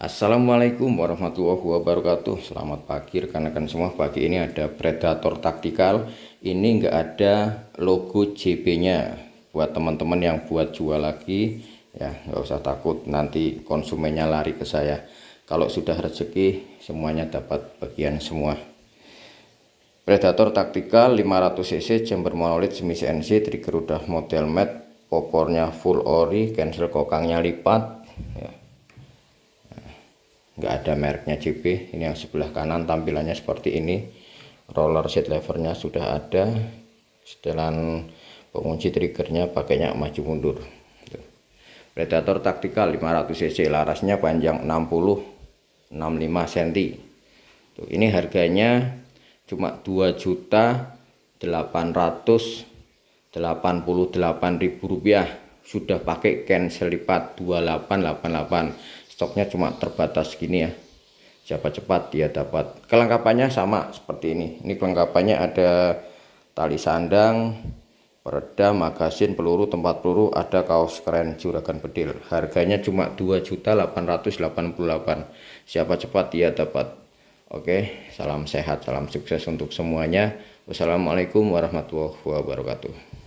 Assalamualaikum warahmatullahi wabarakatuh Selamat pagi rekan-rekan semua Pagi ini ada Predator Taktikal Ini nggak ada logo JP nya Buat teman-teman yang buat jual lagi Ya nggak usah takut Nanti konsumennya lari ke saya Kalau sudah rezeki Semuanya dapat bagian semua Predator Taktikal 500cc chamber monolith semi CNC Trigger udah model mat Popornya full ori Cancel kokangnya lipat Ya nggak ada mereknya JP ini yang sebelah kanan tampilannya seperti ini roller seat levernya sudah ada setelan pengunci triggernya pakainya maju mundur predator taktikal 500 cc larasnya panjang 60 65 cm Tuh, ini harganya cuma 2 juta 888.000 rupiah sudah pakai ken selipat 2888 stoknya cuma terbatas gini ya siapa cepat dia dapat kelengkapannya sama seperti ini ini kelengkapannya ada tali sandang pereda magasin peluru tempat peluru ada kaos keren juragan bedil harganya cuma 2.888 siapa cepat dia dapat oke salam sehat salam sukses untuk semuanya wassalamualaikum warahmatullahi wabarakatuh